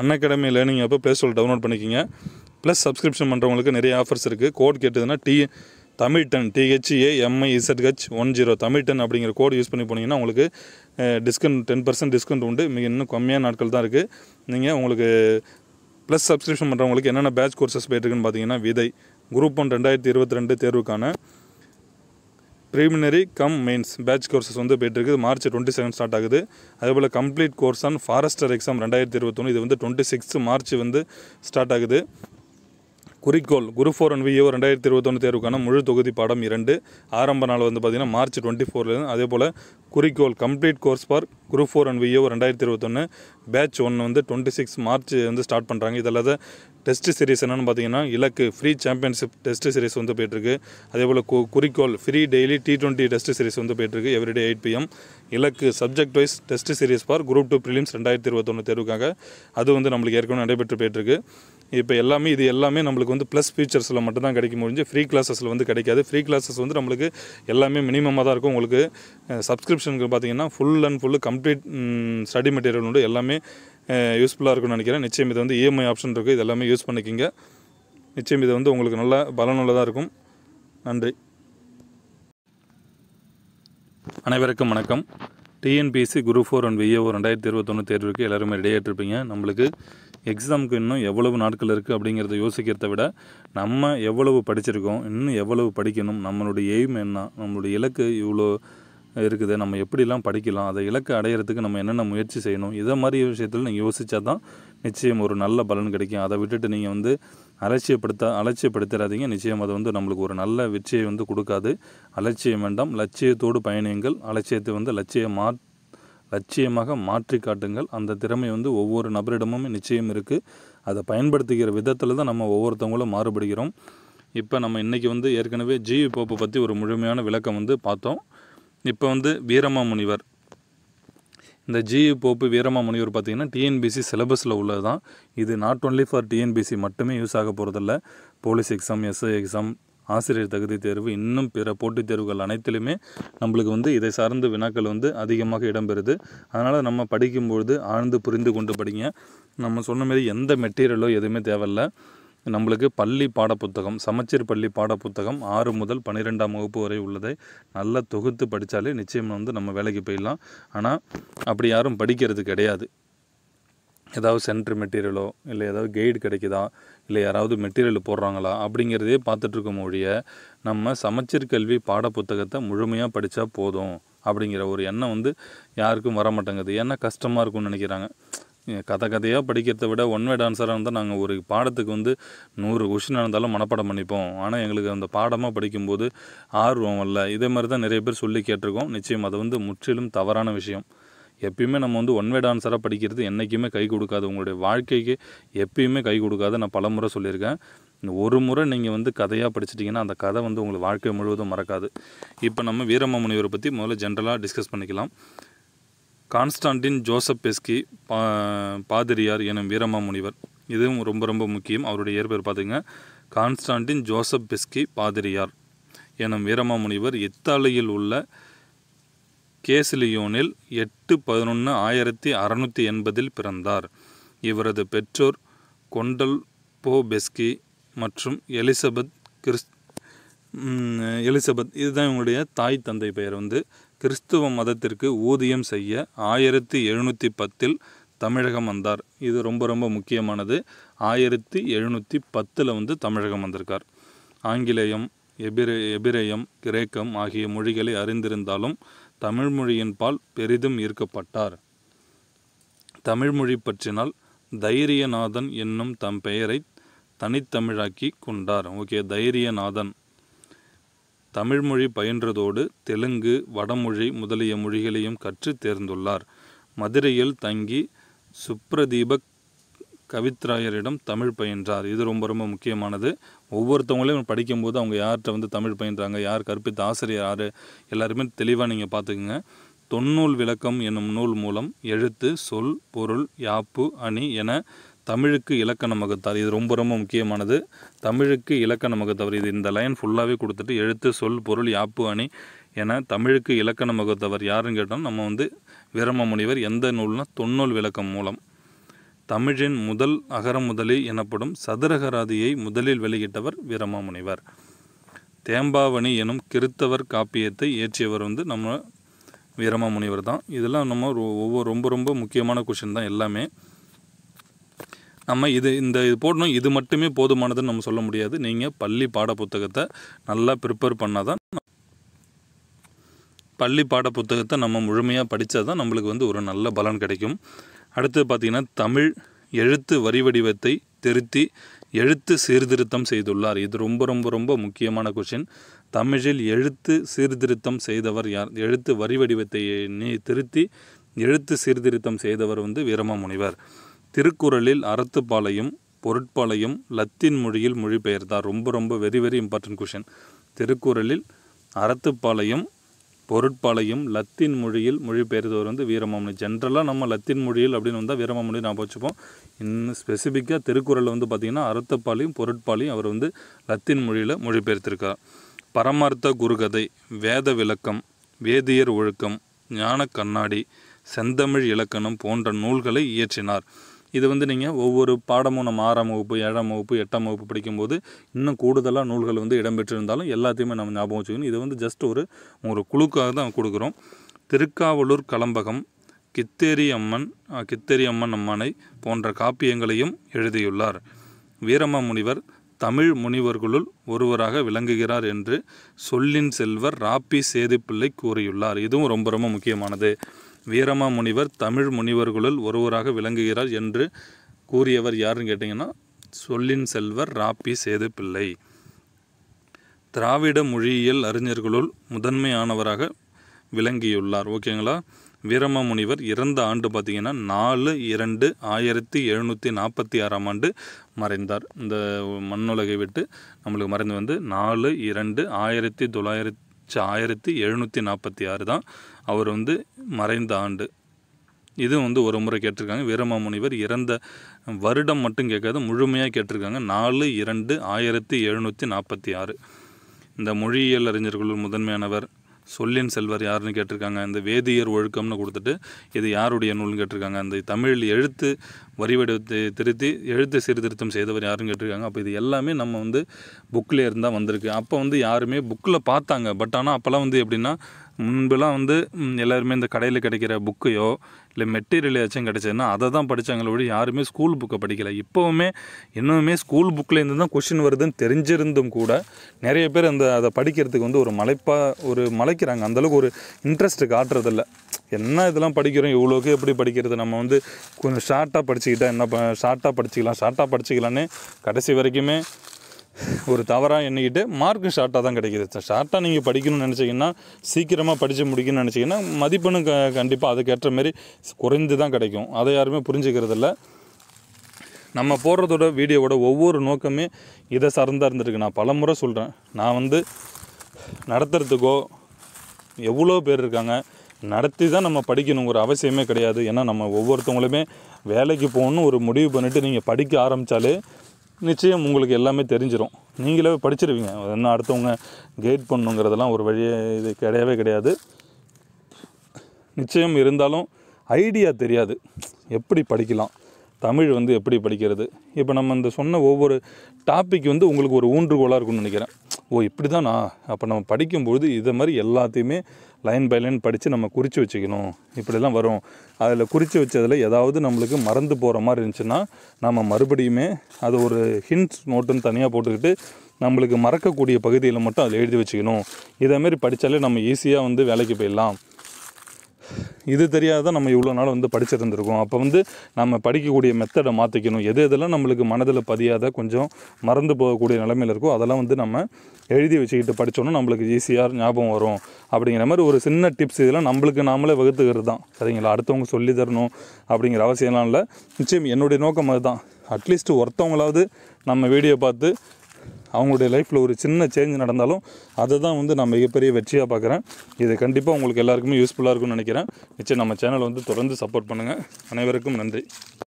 an Unacademy learning அப்போ Play Store download பண்ணிக்கிங்க plus subscription பண்ணுறவங்களுக்கு நிறைய ஆஃபர்ஸ் இருக்குது கோட் கேட்டதுன்னா D Tamil ten DHA MI ZH one zero Tamil ten அப்படிங்கிற கோட் யூஸ் பண்ணி போனீங்கன்னா உங்களுக்கு டிஸ்கவுண்ட் டென் பர்சன்ட் டிஸ்கவுண்ட் உண்டு மிக இன்னும் கம்மியான நாட்கள் தான் இருக்குது நீங்கள் உங்களுக்கு ப்ளஸ் சப்ஸ்கிரிப்ஷன் பண்ணுறவங்களுக்கு என்னென்ன பேட்ச் கோர்சஸ் போயிட்டுருக்குன்னு பார்த்தீங்கன்னா விதை குரூப் ஒன் ரெண்டாயிரத்தி இருபத்தி ரெண்டு தேர்வுக்கான preliminary cum mains batch courses வந்து போயிட்டுருக்குது மார்ச் டுவெண்ட்டி செவன் ஸ்டார்ட் ஆகுது அதேபோல் complete course on forester exam ரெண்டாயிரத்தி இருபத்தொன்று இது வந்து டுவெண்ட்டி சிக்ஸ்த்து மார்ச் வந்து ஸ்டார்ட் ஆகுது குறிக்கோள் குரூப் ஃபோர் அண்ட் விஏஓ ரெண்டாயிரத்தி இருபத்தொன்று தேர்வுக்கான முழு தொகுதி பாடம் இரண்டு ஆரம்ப நாள் வந்து பார்த்திங்கன்னா மார்ச் டுவெண்ட்டி ஃபோர்லேருந்து அதே போல் குறிக்கோள் complete course for group four and VAO ரெண்டாயிரத்தி இருபத்தொன்று பேட்ச் ஒன்று வந்து டுவெண்ட்டி சிக்ஸ் மார்ச் வந்து ஸ்டார்ட் பண்ணுறாங்க இதில் டெஸ்ட் சீரிஸ் என்னென்னு பார்த்தீங்கன்னா இலக்கு ஃப்ரீ சாம்பியன்ஷிப் டெஸ்ட் சீரிஸ் வந்து போயிட்டுருக்கு அதே போல் கு குறிக்கோள் free daily T twenty test series வந்து போயிட்டுருக்கு எவ்ரிடே எயிட் பிஎம் இலக்கு subject wise test series for group two prelims ரெண்டாயிரத்தி இருபத்தொன்று தேர்வுக்காக அது வந்து நம்மளுக்கு ஏற்கனவே நடைபெற்று போயிட்டுருக்கு இப்போ எல்லாமே இது எல்லாமே நம்மளுக்கு வந்து ப்ளஸ் ஃபீச்சர்ஸில் மட்டும்தான் கிடைக்க முடிஞ்சு ஃப்ரீ கிளாஸஸில் வந்து கிடைக்காது ஃப்ரீ கிளாஸஸ் வந்து நம்மளுக்கு எல்லாமே மினிமமாக தான் இருக்கும் உங்களுக்கு சப்ஸ்கிரிப்ஷனுக்கு பார்த்தீங்கன்னா full and full complete study material உண்டு எல்லாமே யூஸ்ஃபுல்லாக இருக்கும்னு நினைக்கிறேன் நிச்சயம் இதை வந்து இஎம்ஐ e ஆப்ஷன் இருக்குது இது எல்லாமே யூஸ் பண்ணிக்கிங்க நிச்சயம் இது வந்து உங்களுக்கு நல்ல பலனுள்ளதாக இருக்கும் நன்றி அனைவருக்கும் வணக்கம் TNPSC group four and VAO ரெண்டாயிரத்தி இருபத்தொன்று தேர்வுக்கு எல்லோருமே ரெடியாகிட்டு இருப்பீங்க நம்மளுக்கு எக்ஸாமுக்கு இன்னும் எவ்வளவு நாட்கள் இருக்குது அப்படிங்கிறத யோசிக்கிறத விட நம்ம எவ்வளவு படிச்சிருக்கோம் இன்னும் எவ்வளவு படிக்கணும் நம்மளுடைய எய்ம் என்ன நம்மளுடைய இலக்கு இவ்வளோ இருக்குது நம்ம எப்படிலாம் படிக்கலாம் அதை இலக்கு அடையிறதுக்கு நம்ம என்னென்ன முயற்சி செய்யணும் இதை மாதிரி விஷயத்தில் நீங்கள் யோசித்தா தான் நிச்சயம் ஒரு நல்ல பலன் கிடைக்கும் அதை விட்டுட்டு நீங்கள் வந்து அலட்சியப்படுத்த அலட்சியப்படுத்திடாதீங்க நிச்சயம் அது வந்து நம்மளுக்கு ஒரு நல்ல வெற்றியை வந்து கொடுக்காது அலட்சியம் வேண்டாம் லட்சியத்தோடு பயணியுங்கள் அலட்சியத்தை வந்து லட்சியம் மாற் லட்சியமாக மாற்றி காட்டுங்கள் அந்த திறமை வந்து ஒவ்வொரு நபரிடமும் நிச்சயம் இருக்குது அதை பயன்படுத்துகிற விதத்தில் தான் நம்ம ஒவ்வொருத்தவங்களும் மாறுபடுகிறோம் இப்போ நம்ம இன்றைக்கி வந்து ஏற்கனவே ஜிவி போப்பை பற்றி ஒரு முழுமையான விளக்கம் வந்து பார்த்தோம் இப்போ வந்து வீரமா முனிவர் இந்த ஜிஇ போப்பு வீரமா முனிவர் பார்த்திங்கன்னா டிஎன்பிசி சிலபஸில் உள்ளது தான் இது நாட் ஓன்லி ஃபார் டிஎன்பிசி மட்டுமே யூஸ் ஆக போகிறதில்ல போலீஸ் எக்ஸாம் எஸ்ஐ எக்ஸாம் ஆசிரியர் தகுதி தேர்வு இன்னும் பிற போட்டித் தேர்வுகள் அனைத்திலுமே நம்மளுக்கு வந்து இதை சார்ந்த வினாக்கள் வந்து அதிகமாக இடம்பெறுது அதனால் நம்ம படிக்கும்பொழுது ஆழ்ந்து புரிந்து கொண்டு படிங்க நம்ம சொன்ன மாரி எந்த மெட்டீரியலோ எதுவுமே தேவையில்லை நம்மளுக்கு பள்ளி பாடப்புத்தகம் சமச்சீர் பள்ளி பாடப்புத்தகம் ஆறு முதல் பன்னிரெண்டாம் வகுப்பு வரை உள்ளதை நல்லா தொகுத்து படித்தாலே நிச்சயம் வந்து நம்ம வேலைக்கு போயிடலாம் ஆனால் அப்படி யாரும் படிக்கிறது கிடையாது ஏதாவது சென்ட்ரு மெட்டீரியலோ இல்லை ஏதாவது கைடு கிடைக்குதா இல்லை யாராவது மெட்டீரியல் போடுறாங்களா அப்படிங்கிறதே பார்த்துட்ருக்க ஒழிய நம்ம சமச்சீர் கல்வி பாடப்புத்தகத்தை முழுமையாக படித்தா போதும் அப்படிங்கிற ஒரு எண்ணம் வந்து யாருக்கும் வர மாட்டேங்குது ஏன்னா கஷ்டமாக இருக்கும்னு நினைக்கிறாங்க கதை கதையாக படிக்கிறத விட ஒன் வேட் ஆன்சராக இருந்தால் நாங்கள் ஒரு பாடத்துக்கு வந்து நூறு கொஷின் இருந்தாலும் மனப்பாடம் பண்ணிப்போம் ஆனால் எங்களுக்கு அந்த பாடமாக படிக்கும்போது ஆர்வம் இல்லை இதே மாதிரி தான் நிறைய பேர் சொல்லி கேட்டிருக்கோம் நிச்சயம் அது வந்து முற்றிலும் தவறான விஷயம் எப்பயுமே நம்ம வந்து ஒன் வேர்ட் ஆன்சராக படிக்கிறது என்றைக்குமே கை கொடுக்காது உங்களுடைய வாழ்க்கைக்கு எப்பயுமே கை கொடுக்காது நான் பலமுறை சொல்லியிருக்கேன் ஒரு முறை நீங்கள் வந்து கதையாக படிச்சிட்டிங்கன்னா அந்த கதை வந்து உங்களுக்கு வாழ்க்கை முழுவதும் மறக்காது இப்போ நம்ம வீரம முனிவரை பற்றி முதல்ல ஜென்ரலாக டிஸ்கஸ் பண்ணிக்கலாம் கான்ஸ்டான்டின் ஜோசப் பெஸ்கி பா பாதிரியார் எனும் வீரமா முனிவர் இதுவும் ரொம்ப ரொம்ப முக்கியம் அவருடைய இயற்பெயர் பார்த்துங்க கான்ஸ்டான்டின் ஜோசப் பெஸ்கி பாதிரியார் எனும் வீரமா முனிவர் இத்தாலியில் உள்ள கேசிலியோனில் எட்டு பதினொன்று ஆயிரத்தி அறநூற்றி எண்பதில் பிறந்தார் இவரது பெற்றோர் கொண்டல் போபெஸ்கி மற்றும் எலிசபெத் கிறிஸ் எலிசபெத் இதுதான் இவங்களுடைய தாய் தந்தை பெயர் வந்து கிறிஸ்துவ மதத்திற்கு ஊதியம் செய்ய ஆயிரத்தி எழுநூற்றி பத்தில் தமிழகம் வந்தார் இது ரொம்ப ரொம்ப முக்கியமானது ஆயிரத்தி எழுநூற்றி பத்தில் வந்து தமிழகம் வந்திருக்கார் ஆங்கிலேயம் எபிரே எபிரேயம் கிரேக்கம் ஆகிய மொழிகளை அறிந்திருந்தாலும் தமிழ்மொழியின்பால் பால் பெரிதும் ஈர்க்கப்பட்டார் தமிழ்மொழி பற்றினால் தைரியநாதன் என்னும் தம் பெயரை தனித்தமிழாக்கி கொண்டார் ஓகே தைரியநாதன் தமிழ்மொழி பயின்றதோடு தெலுங்கு வடமொழி முதலிய மொழிகளையும் கற்று தேர்ந்துள்ளார் மதுரையில் தங்கி சுப்ரதீபக் கவித்ராயரிடம் தமிழ் பயின்றார் இது ரொம்ப ரொம்ப முக்கியமானது ஒவ்வொருத்தவங்களையும் படிக்கும்போது அவங்க யார்கிட்ட வந்து தமிழ் பயின்றாங்க யார் கற்பித்த ஆசிரியர் யார் எல்லாருமே தெளிவாக நீங்கள் பார்த்துக்குங்க தொன்னூல் விளக்கம் என்னும் நூல் மூலம் எழுத்து சொல் பொருள் யாப்பு அணி என தமிழுக்கு இலக்கண மகத்தார் இது ரொம்ப ரொம்ப முக்கியமானது தமிழுக்கு இலக்கண மகத்தவர் இது இந்த லைன் ஃபுல்லாகவே கொடுத்துட்டு எழுத்து சொல் பொருள் யாப்பு அணி என தமிழுக்கு இலக்கண மகத்தவர் யாருன்னு கேட்டால் நம்ம வந்து விரம முனிவர் எந்த நூல்னால் தொன்னூல் விளக்கம் மூலம் தமிழின் முதல் அகரமுதலி எனப்படும் சதுரகராதியை முதலில் வெளியிட்டவர் வீரமாமுனிவர் தேம்பாவணி எனும் கிறித்தவர் காப்பியத்தை இயற்றியவர் வந்து நம்ம வீரமாமுனிவர் தான் இதெல்லாம் நம்ம ஒவ்வொரு ரொம்ப ரொம்ப முக்கியமான கொஷின் தான் எல்லாமே நம்ம இது இந்த இது போடணும் இது மட்டுமே போதுமானதுன்னு நம்ம சொல்ல முடியாது நீங்கள் பள்ளி பாட புத்தகத்தை நல்லா ப்ரிப்பேர் பண்ணால் தான் பள்ளி பாட புத்தகத்தை நம்ம முழுமையாக படித்தா தான் நம்மளுக்கு வந்து ஒரு நல்ல பலன் கிடைக்கும் அடுத்து பார்த்திங்கன்னா தமிழ் எழுத்து வரி வடிவத்தை திருத்தி எழுத்து சீர்திருத்தம் செய்துள்ளார் இது ரொம்ப ரொம்ப ரொம்ப முக்கியமான கொஷின் தமிழில் எழுத்து சீர்திருத்தம் செய்தவர் யார் எழுத்து வரி வடிவத்தை திருத்தி எழுத்து சீர்திருத்தம் செய்தவர் வந்து வீரம முனிவர் திருக்குறளில் அறத்துப்பாலையும் பொருட்பாலையும் லத்தீன் மொழியில் மொழிபெயர்த்தார் ரொம்ப ரொம்ப வெரி வெரி இம்பார்ட்டன்ட் கொஷின் திருக்குறளில் அறத்துப்பாளையும் பொருட்பாலையும் லத்தீன் மொழியில் மொழிபெயர்த்தவர் வந்து வீரமாமுனி ஜென்ரலாக நம்ம லத்தீன் மொழியில் அப்படின்னு வந்தால் வீரமாமணி நான் வச்சுப்போம் இன்னும் ஸ்பெசிஃபிக்காக திருக்குறளில் வந்து பார்த்திங்கன்னா அறத்தப்பாலையும் பொருட்பாலையும் அவர் வந்து லத்தீன் மொழியில் மொழிபெயர்த்திருக்கார் பரமார்த்த குருகதை வேத விளக்கம் வேதியர் ஒழுக்கம் ஞான கண்ணாடி செந்தமிழ் இலக்கணம் போன்ற நூல்களை இயற்றினார் இது வந்து நீங்கள் ஒவ்வொரு பாடமும் நம்ம ஆறாம் வகுப்பு ஏழாம் வகுப்பு எட்டாம் வகுப்பு படிக்கும்போது இன்னும் கூடுதலாக நூல்கள் வந்து இடம்பெற்றிருந்தாலும் எல்லாத்தையுமே நம்ம ஞாபகம் வச்சுக்கணும் இது வந்து ஜஸ்ட் ஒரு ஒரு குழுக்காக தான் கொடுக்குறோம் திருக்காவலூர் கலம்பகம் கித்தேரி அம்மன் கித்தேரி அம்மன் அம்மனை போன்ற காப்பியங்களையும் எழுதியுள்ளார் வீரம முனிவர் தமிழ் முனிவர்களுள் ஒருவராக விளங்குகிறார் என்று சொல்லின் செல்வர் ராப்பி சேதுப்பிள்ளை கூறியுள்ளார் இதுவும் ரொம்ப ரொம்ப முக்கியமானது வீரமா முனிவர் தமிழ் முனிவர்களுள் ஒருவராக விளங்குகிறார் என்று கூறியவர் யாருன்னு கேட்டிங்கன்னா சொல்லின் செல்வர் ராப்பி சேது பிள்ளை திராவிட மொழியியல் அறிஞர்களுள் முதன்மையானவராக விளங்கியுள்ளார் ஓகேங்களா வீரம முனிவர் இறந்த ஆண்டு பார்த்திங்கன்னா நாலு இரண்டு ஆயிரத்தி எழுநூற்றி நாற்பத்தி ஆறாம் ஆண்டு மறைந்தார் இந்த மண்ணுலகை விட்டு நம்மளுக்கு மறைந்து வந்து நாலு இரண்டு ஆயிரத்தி தொள்ளாயிரத்தி மார்ச் ஆயிரத்தி எழுநூற்றி நாற்பத்தி ஆறு தான் அவர் வந்து மறைந்த ஆண்டு இது வந்து ஒரு முறை கேட்டிருக்காங்க வீரமாமுனிவர் இறந்த வருடம் மட்டும் கேட்காது முழுமையாக கேட்டிருக்காங்க நாலு இரண்டு ஆயிரத்தி எழுநூற்றி நாற்பத்தி ஆறு இந்த மொழியியல் அறிஞர்களுள் முதன்மையானவர் சொல்லின் செல்வர் யாருன்னு கேட்டிருக்காங்க இந்த வேதியர் ஒழுக்கம்னு கொடுத்துட்டு இது யாருடைய நூல்னு கேட்டிருக்காங்க அந்த தமிழ் எழுத்து வரிவடிவத்தை திருத்தி எழுத்து சீர்திருத்தம் செய்தவர் யாருன்னு கேட்டிருக்காங்க அப்போ இது எல்லாமே நம்ம வந்து புக்கில் இருந்தால் வந்திருக்கு அப்போ வந்து யாருமே புக்கில் பார்த்தாங்க பட் ஆனால் அப்போல்லாம் வந்து எப்படின்னா முன்பெல்லாம் வந்து எல்லாருமே இந்த கடையில் கிடைக்கிற புக்கையோ இல்லை மெட்டீரியல் ஏதாச்சும் கிடச்சதுன்னா அதை தான் படித்தாங்க ஒழி யாருமே ஸ்கூல் புக்கை படிக்கலை இப்போவுமே இன்னுமே ஸ்கூல் புக்கிலேருந்து தான் கொஷின் வருதுன்னு தெரிஞ்சிருந்தும் கூட நிறைய பேர் அந்த அதை படிக்கிறதுக்கு வந்து ஒரு மலைப்பாக ஒரு மலைக்கிறாங்க அந்தளவுக்கு ஒரு இன்ட்ரெஸ்ட்டு காட்டுறதில்ல என்ன இதெல்லாம் படிக்கிறோம் இவ்வளோக்கு எப்படி படிக்கிறது நம்ம வந்து கொஞ்சம் ஷார்ட்டாக படிச்சுக்கிட்டால் என்ன ஷார்ட்டாக படிச்சுக்கலாம் ஷார்ட்டாக படிச்சுக்கலான்னு கடைசி வரைக்குமே ஒரு தவறாக எண்ணிக்கிட்டு மார்க்கு ஷார்ட்டாக தான் கிடைக்கிது ஷார்ட்டாக நீங்கள் படிக்கணும்னு நினச்சிங்கன்னா சீக்கிரமாக படித்து முடிக்கணும்னு நினச்சிங்கன்னா மதிப்பெண்ணும் க கண்டிப்பாக அதுக்கேற்ற மாரி குறைந்து தான் கிடைக்கும் அதை யாருமே புரிஞ்சுக்கிறதில்ல நம்ம போடுறதோட வீடியோவோட ஒவ்வொரு நோக்கமே இதை சார்ந்தாக இருந்திருக்கு நான் பல முறை சொல்கிறேன் நான் வந்து நடத்துறதுக்கோ எவ்வளோ பேர் இருக்காங்க நடத்தி தான் நம்ம படிக்கணுங்கிற அவசியமே கிடையாது ஏன்னா நம்ம ஒவ்வொருத்தவங்களுமே வேலைக்கு போகணுன்னு ஒரு முடிவு பண்ணிவிட்டு நீங்கள் படிக்க ஆரம்பித்தாலே நிச்சயம் உங்களுக்கு எல்லாமே தெரிஞ்சிடும் நீங்களே படிச்சிருவீங்க என்ன அடுத்தவங்க கைட் பண்ணுங்கிறதெல்லாம் ஒரு வழியே இது கிடையவே கிடையாது நிச்சயம் இருந்தாலும் ஐடியா தெரியாது எப்படி படிக்கலாம் தமிழ் வந்து எப்படி படிக்கிறது இப்போ நம்ம இந்த சொன்ன ஒவ்வொரு டாபிக் வந்து உங்களுக்கு ஒரு ஊன்றுகோலாக இருக்கும்னு நினைக்கிறேன் ஓ இப்படி தானா நான் அப்போ நம்ம படிக்கும்பொழுது இதை மாதிரி எல்லாத்தையுமே லைன் பை லைன் படித்து நம்ம குறித்து வச்சுக்கணும் இப்படிலாம் வரும் அதில் குறித்து வச்சதில் ஏதாவது நம்மளுக்கு மறந்து போகிற மாதிரி இருந்துச்சுன்னா நம்ம மறுபடியுமே அது ஒரு ஹின்ட்ஸ் நோட்டுன்னு தனியாக போட்டுக்கிட்டு நம்மளுக்கு மறக்கக்கூடிய பகுதியில் மட்டும் அதில் எழுதி வச்சுக்கணும் இதேமாரி படித்தாலே நம்ம ஈஸியாக வந்து வேலைக்கு போயிடலாம் இது தெரியாத நம்ம இவ்வளோ நாள் வந்து படிச்சிருந்துருக்கோம் அப்போ வந்து நம்ம படிக்கக்கூடிய மெத்தடை மாற்றிக்கணும் எது எதெல்லாம் நம்மளுக்கு மனதில் பதியாத கொஞ்சம் மறந்து போகக்கூடிய நிலமையில் இருக்கோ அதெல்லாம் வந்து நம்ம எழுதி வச்சுக்கிட்டு படித்தோன்னா நம்மளுக்கு ஈஸியாக ஞாபகம் வரும் அப்படிங்கிற மாதிரி ஒரு சின்ன டிப்ஸ் இதெல்லாம் நம்மளுக்கு நாமளே வகுத்துக்கிறது தான் சரிங்களா அடுத்தவங்க சொல்லி தரணும் அப்படிங்கிற அவசியம்லாம் இல்லை நிச்சயம் என்னுடைய நோக்கம் அதுதான் அட்லீஸ்ட் ஒருத்தவங்களாவது நம்ம வீடியோ பார்த்து அவங்களுடைய லைஃப்பில் ஒரு சின்ன சேஞ்ச் நடந்தாலும் அதை தான் வந்து நான் மிகப்பெரிய வெற்றியாக பார்க்குறேன் இது கண்டிப்பாக உங்களுக்கு எல்லாருக்குமே யூஸ்ஃபுல்லாக இருக்கும்னு நினைக்கிறேன் நிச்சயம் நம்ம சேனலை வந்து தொடர்ந்து சப்போர்ட் பண்ணுங்கள் அனைவருக்கும் நன்றி